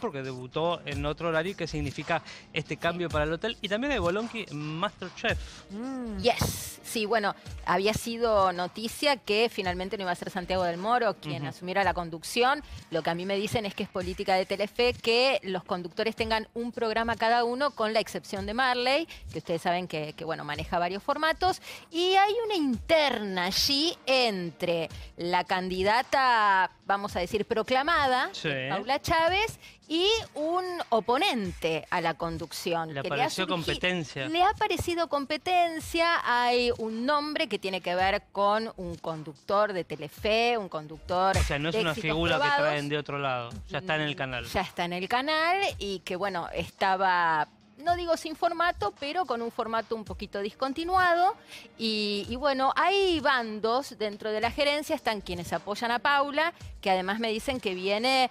porque debutó en otro horario que significa este cambio para el hotel. Y también hay Bolonqui Masterchef. Mm. Yes, sí, bueno, había sido noticia que finalmente no iba a ser Santiago del Moro quien asumiera la conducción. Lo que a mí me dicen es que es política de Telefe que los conductores tengan un programa cada uno, con la excepción de Marley, que ustedes saben que, bueno, maneja varios formatos. Y hay una interna allí entre la candidata, vamos a decir, proclamada, Paula Chávez, y un oponente a la conducción. Le ha parecido competencia. Le ha parecido competencia, hay un nombre que tiene que ver con un conductor de Telefe, un conductor... O sea, no es una figura que traen de otro lado, ya está en el canal. Ya está en el canal y que bueno, estaba no digo sin formato, pero con un formato un poquito discontinuado. Y, y, bueno, hay bandos dentro de la gerencia, están quienes apoyan a Paula, que además me dicen que viene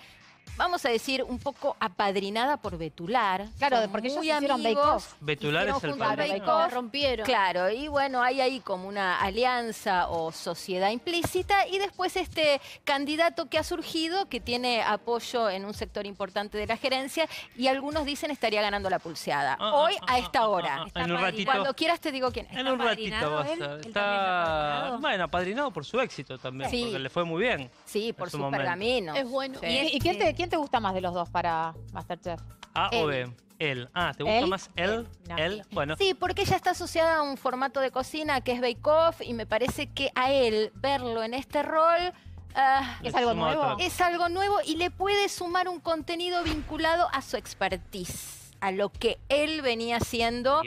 vamos a decir, un poco apadrinada por Betular. Claro, porque ellos muy hicieron Betular es el padre. rompieron. Claro, y bueno, hay ahí como una alianza o sociedad implícita y después este candidato que ha surgido, que tiene apoyo en un sector importante de la gerencia y algunos dicen estaría ganando la pulseada. Ah, ah, Hoy ah, a esta hora. en un ratito. Cuando quieras te digo quién es. En un ratito está, bueno, apadrinado por su éxito también, porque le fue muy bien. Sí, por su, pergamino. Es bueno. te ¿Quién te gusta más de los dos para Masterchef? A o B. Él. Ah, ¿te gusta más él? No. Bueno. Sí, porque ella está asociada a un formato de cocina que es Bake Off y me parece que a él verlo en este rol ah, es algo nuevo. Es algo nuevo y le puede sumar un contenido vinculado a su expertise, a lo que él venía haciendo